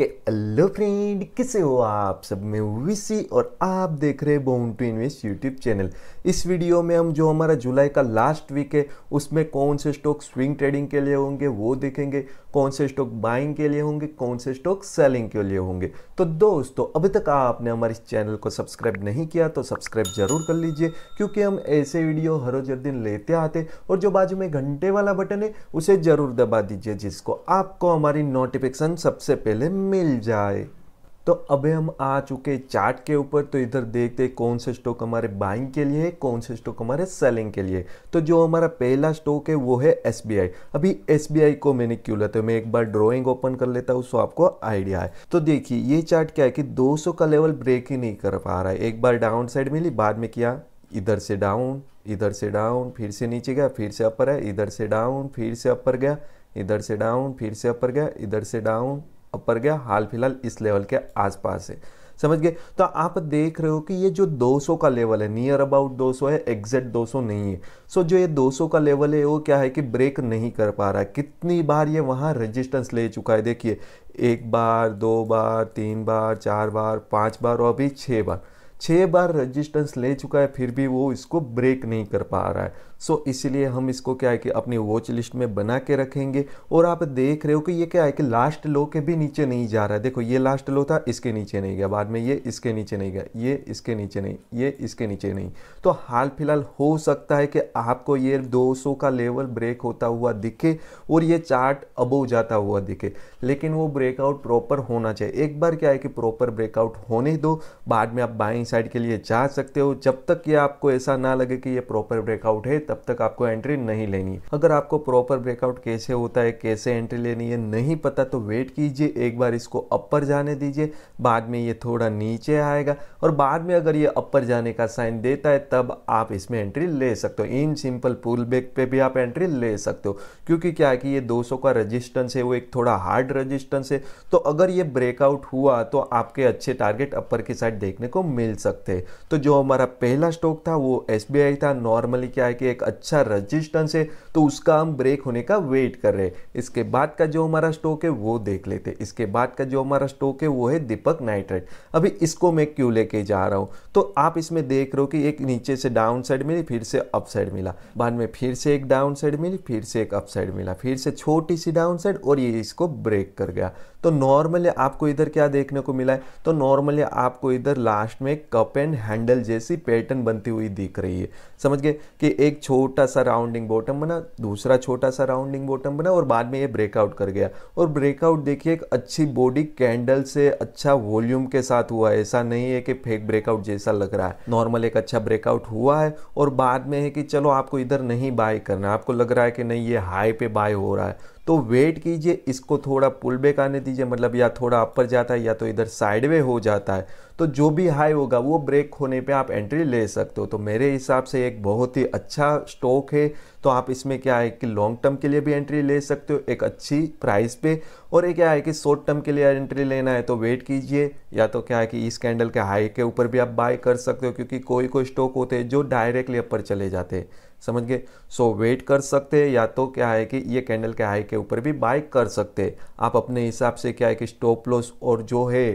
कि hello friend किसे हो आप सब में वीसी और आप देख रहे born to invest YouTube channel इस वीडियो में हम जो हमारा जुलाई का लास्ट वीक है उसमें कौन से स्टॉक स्विंग ट्रेडिंग के लिए होंगे वो देखेंगे कौन से स्टॉक बाइंग के लिए होंगे कौन से स्टॉक सेलिंग के लिए होंगे तो दोस्तों अभी तक आपने हमारे चैनल को सब्सक्राइब नहीं किया तो सब्सक्राइब जरूर कर लीजिए क्योंकि हम ऐसे वीडियो हर रोज दिन लेते आते और जो बाजू में घंटे वाला बटन है उसे ज़रूर दबा दीजिए जिसको आपको हमारी नोटिफिकेशन सबसे पहले मिल जाए तो अभी हम आ चुके चार्ट के ऊपर तो इधर देखते कौन से स्टॉक हमारे बाइंग के लिए है कौन से स्टॉक हमारे सेलिंग के लिए तो जो हमारा पहला स्टॉक है वो है एस अभी एस को मैंने क्यों लेते हैं मैं एक बार ड्रॉइंग ओपन कर लेता हूँ सो आपको आइडिया है तो देखिए ये चार्ट क्या है कि 200 का लेवल ब्रेक ही नहीं कर पा रहा है एक बार डाउन साइड मिली बाद में किया इधर से डाउन इधर से डाउन फिर से नीचे गया फिर से अपर है इधर से डाउन फिर से अपर गया इधर से डाउन फिर से अपर गया इधर से डाउन अपर गया हाल फिलहाल इस लेवल के आसपास है समझ गए तो आप देख रहे हो कि ये जो 200 का लेवल है नियर अबाउट 200 है एग्जैक्ट 200 नहीं है सो so, जो ये 200 का लेवल है वो क्या है कि ब्रेक नहीं कर पा रहा है कितनी बार ये वहाँ रेजिस्टेंस ले चुका है देखिए एक बार दो बार तीन बार चार बार पांच बार और अभी छः बार छः बार रेजिस्टेंस ले चुका है फिर भी वो इसको ब्रेक नहीं कर पा रहा है सो so, इसलिए हम इसको क्या है कि अपनी वॉच लिस्ट में बना के रखेंगे और आप देख रहे हो कि ये क्या है कि लास्ट लो के भी नीचे नहीं जा रहा है देखो ये लास्ट लो था इसके नीचे नहीं गया बाद में ये इसके नीचे नहीं गया ये इसके नीचे नहीं ये इसके नीचे नहीं तो हाल फिलहाल हो सकता है कि आपको ये दो का लेवल ब्रेक होता हुआ दिखे और ये चार्ट अबो जाता हुआ दिखे लेकिन वो ब्रेकआउट प्रॉपर होना चाहिए एक बार क्या है कि प्रॉपर ब्रेकआउट होने दो बाद में आप बाइंग साइड के लिए जा सकते हो जब तक ये आपको ऐसा ना लगे कि ये प्रॉपर ब्रेकआउट है तब तक आपको एंट्री नहीं लेनी है अगर आपको प्रॉपर ब्रेकआउट कैसे होता है कैसे एंट्री लेनी है नहीं पता तो वेट कीजिए एक बार इसको अपर जाने दीजिए बाद में ये थोड़ा नीचे आएगा और बाद में अगर ये अपर जाने का साइन देता है तब आप इसमें एंट्री ले सकते हो इन सिंपल पुल बैक पे भी आप एंट्री ले सकते हो क्योंकि क्या है कि ये 200 का रजिस्टेंस है वो एक थोड़ा हार्ड रजिस्टेंस है तो अगर ये ब्रेकआउट हुआ तो आपके अच्छे टारगेट अपर की साइड देखने को मिल सकते हैं तो जो हमारा पहला स्टॉक था वो एस था नॉर्मली क्या है कि एक अच्छा रजिस्टेंस है तो उसका हम ब्रेक होने का वेट कर रहे हैं इसके बाद का जो हमारा स्टॉक है वो देख लेते इसके बाद का जो हमारा स्टॉक है वो है दीपक नाइट्रेट अभी इसको मैं क्यों लेके जा रहा हूँ तो आप इसमें देख रहे हो कि एक नीचे से डाउन साइड मिली फिर से अप साइड मिला बाद में फिर से एक डाउन साइड मिली फिर से एक अप साइड मिला फिर से छोटी सी डाउन साइड और ये इसको ब्रेक कर गया तो नॉर्मली आपको इधर क्या देखने को मिला है तो नॉर्मली आपको इधर लास्ट में कप एंड हैंडल जैसी पैटर्न बनती हुई दिख रही है समझ गए कि एक छोटा सा राउंडिंग बॉटम बना दूसरा छोटा सा राउंडिंग बॉटम बना और बाद में ये ब्रेकआउट कर गया और ब्रेकआउट देखिए एक अच्छी बॉडी कैंडल से अच्छा वॉल्यूम के साथ हुआ है ऐसा नहीं है कि फेक ब्रेकआउट जैसा लग रहा है नॉर्मल एक अच्छा ब्रेकआउट हुआ है और बाद में है कि चलो आपको इधर नहीं बाय करना आपको लग रहा है कि नहीं ये हाई पे बाय हो रहा है तो वेट कीजिए इसको थोड़ा पुल बैक आने दीजिए मतलब या थोड़ा अपर जाता है या तो इधर साइड वे हो जाता है तो जो भी हाई होगा वो ब्रेक होने पे आप एंट्री ले सकते हो तो मेरे हिसाब से एक बहुत ही अच्छा स्टॉक है तो आप इसमें क्या है कि लॉन्ग टर्म के लिए भी एंट्री ले सकते हो एक अच्छी प्राइस पे और ये क्या है कि शॉर्ट टर्म के लिए एंट्री लेना है तो वेट कीजिए या तो क्या है कि इस कैंडल के हाई के ऊपर भी आप बाय कर सकते हो क्योंकि कोई कोई स्टॉक होते हैं जो डायरेक्टली अपर चले जाते हैं समझ गए सो so, वेट कर सकते हैं या तो क्या है कि ये कैंडल के हाई के ऊपर भी बाय कर सकते हैं आप अपने हिसाब से क्या है कि स्टॉप लॉस और जो है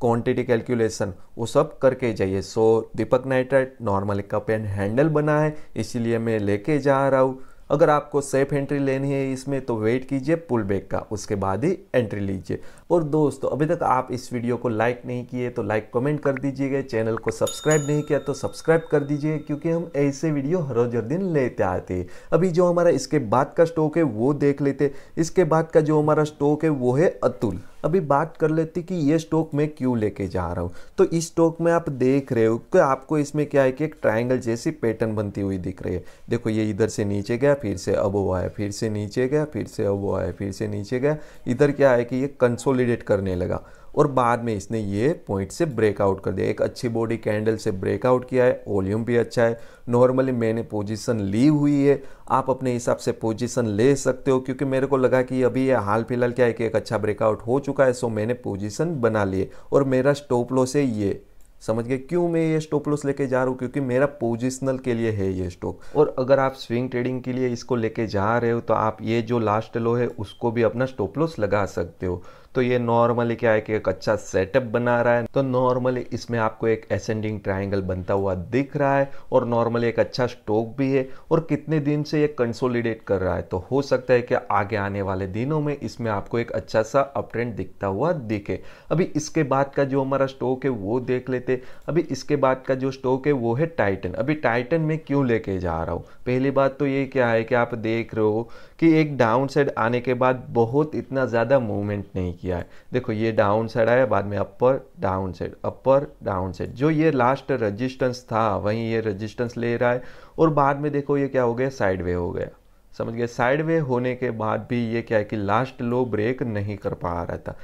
क्वांटिटी कैलकुलेशन वो सब करके जाइए सो दीपक नाइट्राइट नॉर्मल का पेन हैंडल बना है इसीलिए मैं लेके जा रहा हूँ अगर आपको सेफ एंट्री लेनी है इसमें तो वेट कीजिए पुल बैक का उसके बाद ही एंट्री लीजिए और दोस्तों अभी तक आप इस वीडियो को लाइक नहीं किए तो लाइक कमेंट कर दीजिएगा चैनल को सब्सक्राइब नहीं किया तो सब्सक्राइब कर दीजिए क्योंकि हम ऐसे वीडियो हर हर दिन लेते आते हैं अभी जो हमारा इसके बाद का स्टॉक है वो देख लेते इसके बाद का जो हमारा स्टॉक है वो है अतुल अभी बात कर लेते कि ये स्टॉक मैं क्यों लेके जा रहा हूँ तो इस स्टॉक में आप देख रहे हो कि आपको इसमें क्या है कि एक ट्राइंगल जैसी पैटर्न बनती हुई दिख रही है देखो ये इधर से नीचे गया फिर से अबो आया फिर से नीचे गया फिर से अबो आया फिर से नीचे गया इधर क्या है कि ये कंसोलिडेट करने लगा और बाद में इसने ये पॉइंट से ब्रेकआउट कर दिया एक अच्छी बॉडी कैंडल से ब्रेकआउट किया है वॉल्यूम भी अच्छा है नॉर्मली मैंने पोजीशन ली हुई है आप अपने हिसाब से पोजीशन ले सकते हो क्योंकि मेरे को लगा कि अभी ये हाल फिलहाल क्या है कि एक अच्छा ब्रेकआउट हो चुका है सो मैंने पोजिशन बना लिए और मेरा स्टॉप लॉस है ये समझ गए क्यों मैं ये स्टॉप लॉस लेके जा रहा हूँ क्योंकि मेरा पोजिशनल के लिए है ये स्टॉक और अगर आप स्विंग ट्रेडिंग के लिए इसको लेके जा रहे हो तो आप ये जो लास्ट लो है उसको भी अपना स्टॉप लॉस लगा सकते हो तो ये नॉर्मली क्या है कि एक अच्छा सेटअप बना रहा है तो नॉर्मली इसमें आपको एक एसेंडिंग ट्राइंगल बनता हुआ दिख रहा है और नॉर्मली एक अच्छा स्टॉक भी है और कितने दिन से ये कंसोलिडेट कर रहा है तो हो सकता है कि आगे आने वाले दिनों में इसमें आपको एक अच्छा सा अपट्रेंड दिखता हुआ दिखे अभी इसके बाद का जो हमारा स्टॉक है वो देख लेते अभी इसके बाद का जो स्टॉक है वो है टाइटन अभी टाइटन में क्यों लेके जा रहा हूँ पहली बात तो ये क्या है कि आप देख रहे हो कि एक डाउन साइड आने के बाद बहुत इतना ज़्यादा मूवमेंट नहीं किया किया है देखो ये डाउन साइड आया बाद में upper down side upper down side जो ये लास्ट रजिस्टेंस था वहीं ये रजिस्टेंस ले रहा है और बाद में देखो ये क्या हो गया साइड हो गया समझ गए साइड होने के बाद भी ये क्या है कि लास्ट लो ब्रेक नहीं कर पा रहा था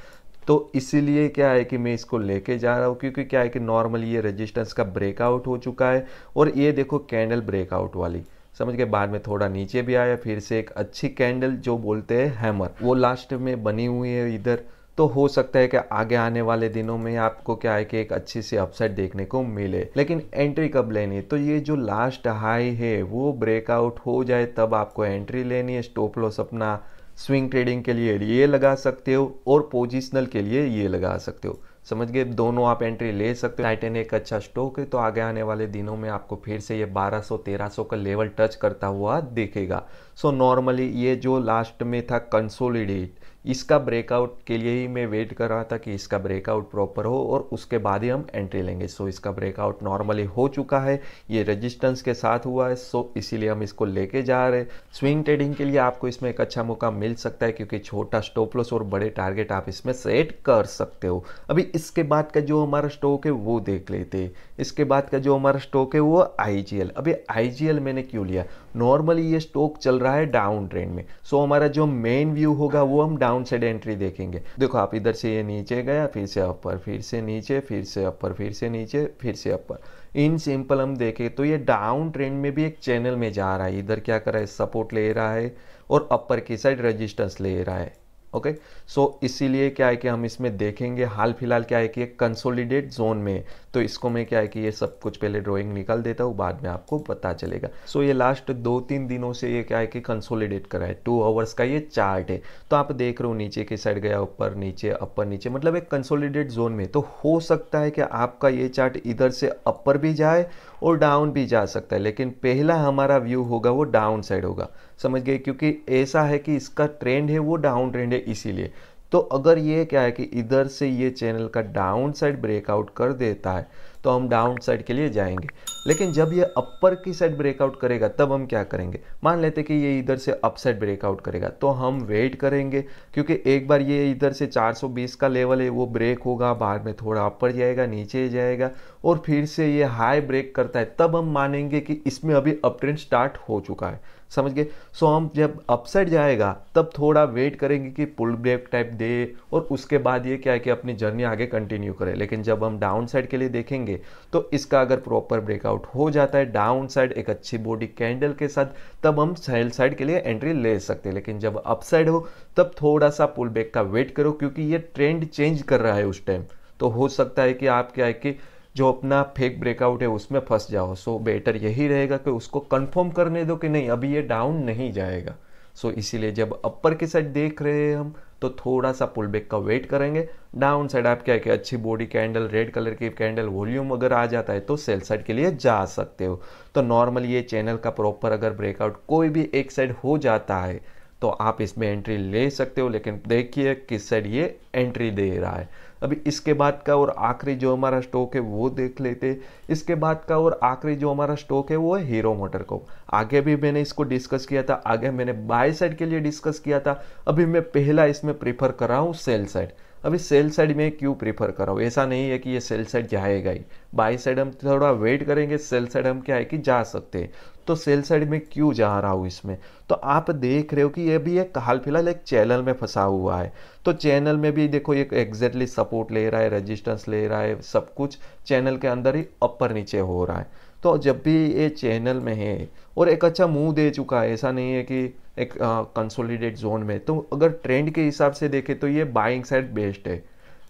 तो इसीलिए क्या है कि मैं इसको लेके जा रहा हूँ क्योंकि क्या है कि नॉर्मली ये रेजिस्टेंस का ब्रेकआउट हो चुका है और ये देखो कैंडल ब्रेकआउट वाली समझ के बाद में थोड़ा नीचे भी आया फिर से एक अच्छी कैंडल जो बोलते हैं हैमर वो लास्ट में बनी हुई है इधर तो हो सकता है कि आगे आने वाले दिनों में आपको क्या है कि एक अच्छी सी अपसाइड देखने को मिले लेकिन एंट्री कब लेनी है तो ये जो लास्ट हाई है वो ब्रेकआउट हो जाए तब आपको एंट्री लेनी है स्टॉप लॉस अपना स्विंग ट्रेडिंग के लिए ये लगा सकते हो और पोजिशनल के लिए ये लगा सकते हो समझ गए दोनों आप एंट्री ले सकते हो टाइटन एक अच्छा स्टॉक है तो आगे आने वाले दिनों में आपको फिर से ये 1200 1300 का लेवल टच करता हुआ देखेगा सो so, नॉर्मली ये जो लास्ट में था कंसोलिडेट इसका ब्रेकआउट के लिए ही मैं वेट कर रहा था कि इसका ब्रेकआउट प्रॉपर हो और उसके बाद ही हम एंट्री लेंगे सो इसका ब्रेकआउट नॉर्मली हो चुका है ये रेजिस्टेंस के साथ हुआ है सो इसीलिए हम इसको लेके जा रहे हैं स्विंग ट्रेडिंग के लिए आपको इसमें एक अच्छा मौका मिल सकता है क्योंकि छोटा स्टॉप लॉस और बड़े टारगेट आप इसमें सेट कर सकते हो अभी इसके बाद का जो हमारा स्टॉक है वो देख लेते हैं इसके बाद का जो हमारा स्टॉक है वो आई अभी आई मैंने क्यों लिया नॉर्मली ये स्टॉक चल रहा है डाउन ट्रेंड में सो हमारा जो मेन व्यू होगा वो हम डाउन डाउन साइड एंट्री देखेंगे देखो आप इधर से ये नीचे गया फिर से अपर फिर से नीचे फिर से अपर फिर से नीचे फिर से अपर इन सिंपल हम देखें तो ये डाउन ट्रेंड में भी एक चैनल में जा रहा है इधर क्या कर रहा है सपोर्ट ले रहा है और अपर की साइड रजिस्टेंस ले रहा है ओके okay? सो so, इसीलिए क्या है कि हम इसमें देखेंगे हाल फिलहाल क्या है कि कंसोलिडेट जोन में तो इसको मैं क्या है कि ये सब कुछ पहले ड्राइंग निकाल देता हूँ बाद में आपको पता चलेगा सो so, ये लास्ट दो तीन दिनों से ये क्या है कि कंसोलिडेट करा है टू आवर्स का ये चार्ट है तो आप देख रहे हो नीचे की साइड गया ऊपर नीचे अपर नीचे मतलब एक कंसोलिडेट जोन में तो हो सकता है कि आपका ये चार्ट इधर से अपर भी जाए और डाउन भी जा सकता है लेकिन पहला हमारा व्यू होगा वो डाउन साइड होगा समझ गए क्योंकि ऐसा है कि इसका ट्रेंड है वो डाउन ट्रेंड है इसीलिए तो अगर ये क्या है कि इधर से ये चैनल का डाउन साइड ब्रेकआउट कर देता है तो हम डाउन साइड के लिए जाएंगे लेकिन जब ये अपर की साइड ब्रेकआउट करेगा तब हम क्या करेंगे मान लेते कि ये इधर से अप साइड ब्रेकआउट करेगा तो हम वेट करेंगे क्योंकि एक बार ये इधर से 420 का लेवल है वो ब्रेक होगा बाद में थोड़ा अपर जाएगा नीचे जाएगा और फिर से ये हाई ब्रेक करता है तब हम मानेंगे कि इसमें अभी अप ट्रेंड स्टार्ट हो चुका है समझ गए सो हम जब अपसाइड जाएगा तब थोड़ा वेट करेंगे कि पुल ब्रेक टाइप दे और उसके बाद ये क्या है कि अपनी जर्नी आगे कंटिन्यू करें लेकिन जब हम डाउन साइड के लिए देखेंगे तो इसका अगर प्रॉपर ब्रेकआउट हो जाता है डाउन साइड एक अच्छी बॉडी कैंडल के साथ तब हम सेल साइड के लिए एंट्री ले सकते हैं लेकिन जब अपसाइड हो तब थोड़ा सा पुल ब्रेक का वेट करो क्योंकि ये ट्रेंड चेंज कर रहा है उस टाइम तो हो सकता है कि आप क्या है कि जो अपना फेक ब्रेकआउट है उसमें फंस जाओ सो so, बेटर यही रहेगा कि उसको कंफर्म करने दो कि नहीं अभी ये डाउन नहीं जाएगा सो so, इसीलिए जब अपर की साइड देख रहे हैं हम तो थोड़ा सा पुल बैक का वेट करेंगे डाउन साइड आप क्या है कि अच्छी बॉडी कैंडल रेड कलर की कैंडल वॉल्यूम अगर आ जाता है तो सेल साइड के लिए जा सकते हो तो नॉर्मली ये चैनल का प्रॉपर अगर ब्रेकआउट कोई भी एक साइड हो जाता है तो आप इसमें एंट्री ले सकते हो लेकिन देखिए किस साइड ये एंट्री दे रहा है अभी इसके बाद का और आखिरी जो हमारा स्टॉक है वो देख लेते इसके बाद का और आखिरी जो हमारा स्टॉक है वो है हीरो मोटर को आगे भी मैंने इसको डिस्कस किया था आगे मैंने बाय साइड के लिए डिस्कस किया था अभी मैं पहला इसमें प्रीफर कर रहा हूँ सेल साइड अभी सेल साइड में क्यों प्रीफर कर रहा हूँ ऐसा नहीं है कि ये सेल साइड जाएगा ही बाई साइड हम थोड़ा वेट करेंगे सेल साइड हम क्या है कि जा सकते हैं तो सेल साइड में क्यों जा रहा हूँ इसमें तो आप देख रहे हो कि ये भी एक हाल फिलहाल एक चैनल में फंसा हुआ है तो चैनल में भी देखो ये एग्जैक्टली सपोर्ट ले रहा है रजिस्टेंस ले रहा है सब कुछ चैनल के अंदर ही अपर नीचे हो रहा है तो जब भी ये चैनल में है और एक अच्छा मूव दे चुका है ऐसा नहीं है कि एक कंसोलिडेट जोन में तो अगर ट्रेंड के हिसाब से देखें तो ये बाइंग साइड बेस्ट है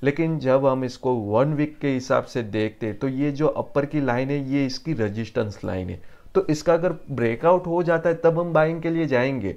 लेकिन जब हम इसको वन वीक के हिसाब से देखते तो ये जो अपर की लाइन है ये इसकी रजिस्टेंस लाइन है तो इसका अगर ब्रेकआउट हो जाता है तब हम बाइंग के लिए जाएंगे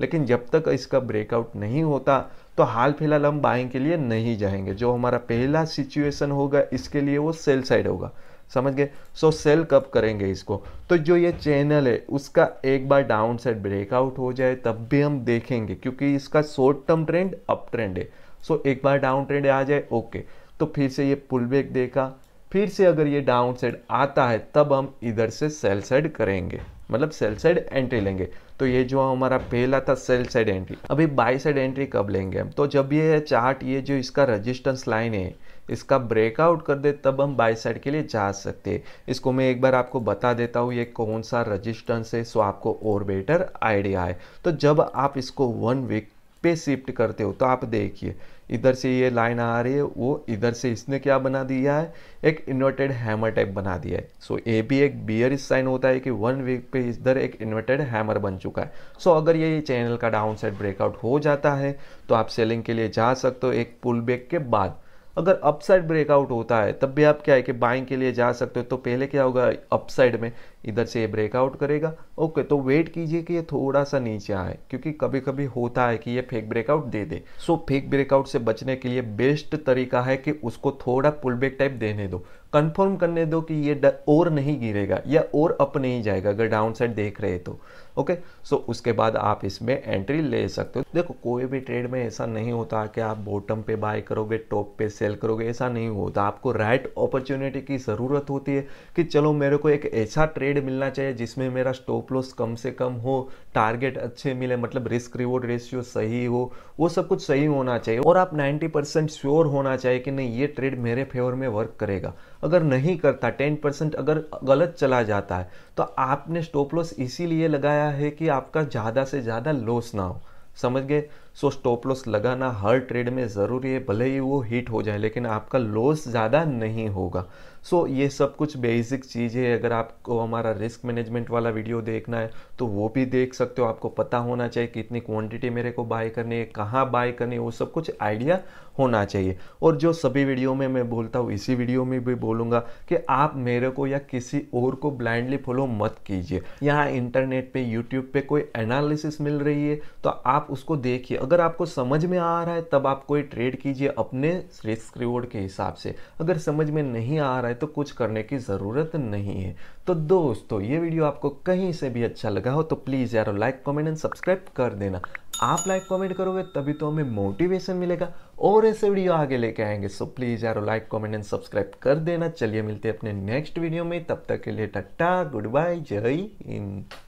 लेकिन जब तक इसका ब्रेकआउट नहीं होता तो हाल फिलहाल हम बाइंग के लिए नहीं जाएंगे जो हमारा पहला सिचुएशन होगा इसके लिए वो सेल साइड होगा समझ गए सो सेल कब करेंगे इसको तो जो ये चैनल है उसका एक बार डाउन साइड ब्रेकआउट हो जाए तब भी हम देखेंगे क्योंकि इसका short term trend up trend है सो एक बार डाउन ट्रेंड आ जाए ओके तो फिर से ये पुल बैक देखा फिर से अगर ये डाउन साइड आता है तब हम इधर से सेल साइड करेंगे मतलब सेल साइड एंट्री लेंगे तो ये जो हमारा पहला था सेल साइड एंट्री अभी बाई साइड एंट्री कब लेंगे हम तो जब ये चार्ट ये जो इसका रजिस्टेंस लाइन है इसका ब्रेकआउट कर दे तब हम बाई साइड के लिए जा सकते हैं इसको मैं एक बार आपको बता देता हूँ ये कौन सा रजिस्टेंस है सो आपको और बेटर आइडिया है तो जब आप इसको वन वीक पे शिफ्ट करते हो तो आप देखिए इधर से ये लाइन आ रही है वो इधर से इसने क्या बना दिया है एक इन्वर्टेड हैमर टाइप बना दिया है सो ए भी एक बियर साइन होता है कि वन वीक पे इधर एक इन्वर्टेड हैमर बन चुका है सो so, अगर ये चैनल का डाउन साइड ब्रेकआउट हो जाता है तो आप सेलिंग के लिए जा सकते हो एक पुल बैक के बाद अगर अपसाइड ब्रेकआउट होता है तब भी आप क्या है कि बाइंग के लिए जा सकते हो तो पहले क्या होगा अपसाइड में इधर से ये ब्रेकआउट करेगा ओके तो वेट कीजिए कि ये थोड़ा सा नीचे आए क्योंकि कभी कभी होता है कि ये फेक ब्रेकआउट दे दे सो so, फेक ब्रेकआउट से बचने के लिए बेस्ट तरीका है कि उसको थोड़ा पुल बैक टाइप देने दो कंफर्म करने दो कि ये और नहीं गिरेगा या और अप नहीं जाएगा अगर डाउन साइड देख रहे तो ओके सो so, उसके बाद आप इसमें एंट्री ले सकते हो देखो कोई भी ट्रेड में ऐसा नहीं होता कि आप बॉटम पे बाय करोगे टॉप पे सेल करोगे ऐसा नहीं होता आपको राइट अपॉर्चुनिटी की ज़रूरत होती है कि चलो मेरे को एक ऐसा ट्रेड ट्रेड मिलना चाहिए जिसमें मेरा स्टॉप लॉस कम से कम हो टारगेट अच्छे मिले मतलब रिस्क रिवॉर्ड रेशियो सही हो वो सब कुछ सही होना चाहिए और आप 90 परसेंट श्योर होना चाहिए कि नहीं ये ट्रेड मेरे फेवर में वर्क करेगा अगर नहीं करता 10 परसेंट अगर गलत चला जाता है तो आपने स्टॉप लॉस इसीलिए लगाया है कि आपका ज़्यादा से ज़्यादा लॉस ना हो समझ गए सो स्टॉप लॉस लगाना हर ट्रेड में ज़रूरी है भले ही वो हिट हो जाए लेकिन आपका लॉस ज़्यादा नहीं होगा सो so, ये सब कुछ बेसिक चीज़ है अगर आपको हमारा रिस्क मैनेजमेंट वाला वीडियो देखना है तो वो भी देख सकते हो आपको पता होना चाहिए कितनी क्वांटिटी मेरे को बाय करनी है कहाँ बाय करनी है वो सब कुछ आइडिया होना चाहिए और जो सभी वीडियो में मैं बोलता हूँ इसी वीडियो में भी बोलूँगा कि आप मेरे को या किसी और को ब्लाइंडली फॉलो मत कीजिए यहाँ इंटरनेट पर यूट्यूब पर कोई एनालिसिस मिल रही है तो आप उसको देखिए अगर आपको समझ में आ रहा है तब आप कोई ट्रेड कीजिए अपने रिस्क रिवॉर्ड के हिसाब से अगर समझ में नहीं आ रहा है तो कुछ करने की ज़रूरत नहीं है तो दोस्तों ये वीडियो आपको कहीं से भी अच्छा लगा हो तो प्लीज़ यार लाइक कमेंट एंड सब्सक्राइब कर देना आप लाइक कमेंट करोगे तभी तो हमें मोटिवेशन मिलेगा और ऐसे वीडियो आगे लेके आएंगे सो प्लीज़ यार लाइक कमेंट एंड सब्सक्राइब कर देना चलिए मिलते हैं अपने नेक्स्ट वीडियो में तब तक के लिए टट्टा गुड बाय जय हिंद